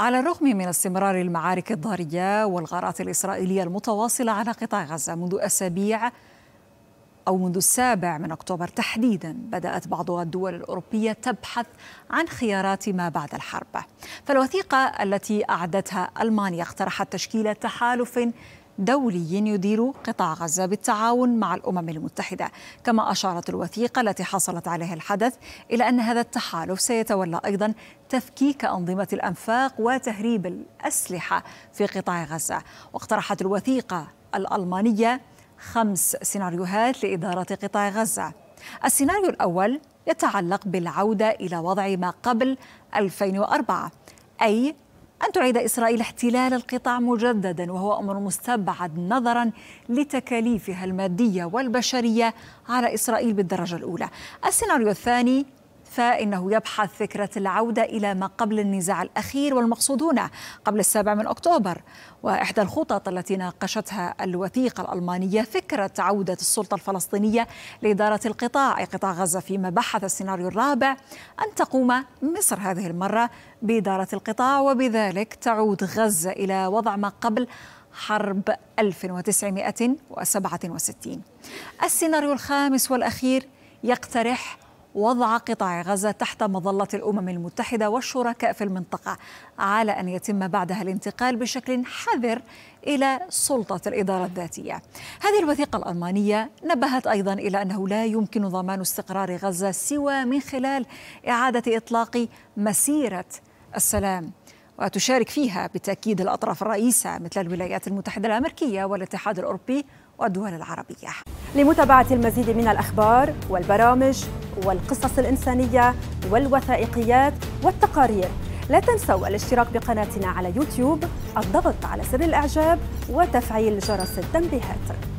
على الرغم من استمرار المعارك الضارية والغارات الإسرائيلية المتواصلة على قطاع غزة منذ أسابيع أو منذ السابع من أكتوبر تحديدا بدأت بعض الدول الأوروبية تبحث عن خيارات ما بعد الحرب فالوثيقة التي أعدتها ألمانيا اقترحت تشكيل تحالف دولي يدير قطاع غزة بالتعاون مع الأمم المتحدة كما أشارت الوثيقة التي حصلت عليها الحدث إلى أن هذا التحالف سيتولى أيضا تفكيك أنظمة الأنفاق وتهريب الأسلحة في قطاع غزة واقترحت الوثيقة الألمانية خمس سيناريوهات لإدارة قطاع غزة السيناريو الأول يتعلق بالعودة إلى وضع ما قبل 2004 أي أن تعيد إسرائيل احتلال القطاع مجددا وهو أمر مستبعد نظرا لتكاليفها المادية والبشرية على إسرائيل بالدرجة الأولى السيناريو الثاني فإنه يبحث فكرة العودة إلى ما قبل النزاع الأخير والمقصود هنا قبل السابع من أكتوبر وإحدى الخطط التي ناقشتها الوثيقة الألمانية فكرة عودة السلطة الفلسطينية لإدارة القطاع أي قطاع غزة فيما بحث السيناريو الرابع أن تقوم مصر هذه المرة بإدارة القطاع وبذلك تعود غزة إلى وضع ما قبل حرب 1967 السيناريو الخامس والأخير يقترح وضع قطاع غزة تحت مظلة الأمم المتحدة والشركاء في المنطقة على أن يتم بعدها الانتقال بشكل حذر إلى سلطة الإدارة الذاتية هذه الوثيقة الألمانية نبهت أيضا إلى أنه لا يمكن ضمان استقرار غزة سوى من خلال إعادة إطلاق مسيرة السلام وتشارك فيها بالتأكيد الأطراف الرئيسة مثل الولايات المتحدة الأمريكية والاتحاد الأوروبي والدول العربية لمتابعة المزيد من الأخبار والبرامج والقصص الإنسانية والوثائقيات والتقارير لا تنسوا الاشتراك بقناتنا على يوتيوب الضغط على زر الإعجاب وتفعيل جرس التنبيهات